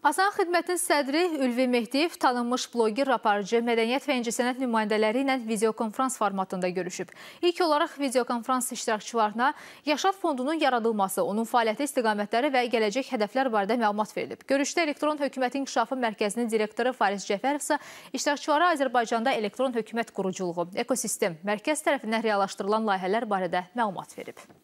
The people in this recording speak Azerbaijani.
Hasan Xidmətin sədri Ülvi Mehdiyev tanınmış bloger, raparcı, mədəniyyət və incəsənət nümayəndələri ilə videokonferans formatında görüşüb. İlk olaraq videokonferans iştirakçılarına Yaşad Fondunun yaradılması, onun fəaliyyəti istiqamətləri və gələcək hədəflər barədə məlumat verilib. Görüşdə Elektron Hökumət İnkişafı Mərkəzinin direktoru Faris Cəfərov isə iştirakçılara Azərbaycanda elektron hökumət quruculuğu, ekosistem, mərkəz tərəfindən reallaşdırılan layihələr barədə məlumat verib.